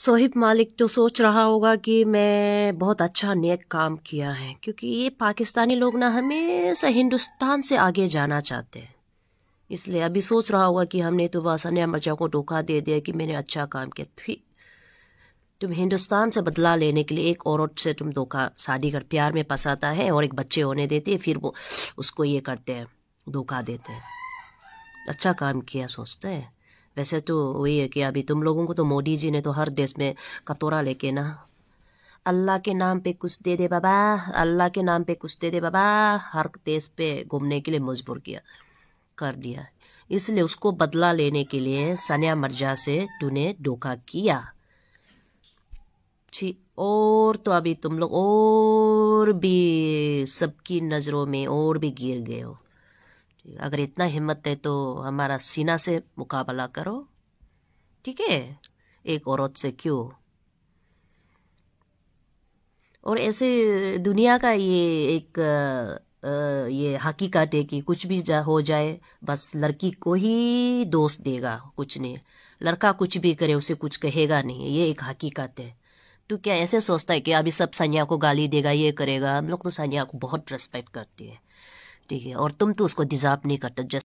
सोहिब मालिक तो सोच रहा होगा कि मैं बहुत अच्छा नेक काम किया है क्योंकि ये पाकिस्तानी लोग ना हमेशा हिंदुस्तान से आगे जाना चाहते हैं इसलिए अभी सोच रहा होगा कि हमने तो वासन मर्जा को धोखा दे दिया कि मैंने अच्छा काम किया थी तुम हिंदुस्तान से बदला लेने के लिए एक औरत से तुम धोखा शादी कर प्यार में फंसाता है और एक बच्चे होने देते हैं फिर वो उसको ये करते हैं धोखा देते हैं अच्छा काम किया सोचते हैं वैसे तो वही है कि अभी तुम लोगों को तो मोदी जी ने तो हर देश में कटोरा लेके ना अल्लाह के नाम पे कुछ दे दे बाबा अल्लाह के नाम पे कुछ दे दे बाबा हर देश पे घूमने के लिए मजबूर किया कर दिया इसलिए उसको बदला लेने के लिए सनिया मर्जा से तूने धोखा किया जी और तो अभी तुम लोग और भी सबकी नज़रों में और भी गिर गए हो अगर इतना हिम्मत है तो हमारा सीना से मुकाबला करो ठीक है एक औरत से क्यों और ऐसे दुनिया का ये एक आ, ये हकीकत है कि कुछ भी जा, हो जाए बस लड़की को ही दोस्त देगा कुछ नहीं लड़का कुछ भी करे उसे कुछ कहेगा नहीं ये एक हकीकत है तो क्या ऐसे सोचता है कि अभी सब सानिया को गाली देगा ये करेगा हम लोग तो सानिया को बहुत रेस्पेक्ट करते हैं करती है और तुम तो उसको डिजर्व नहीं करते जस्ट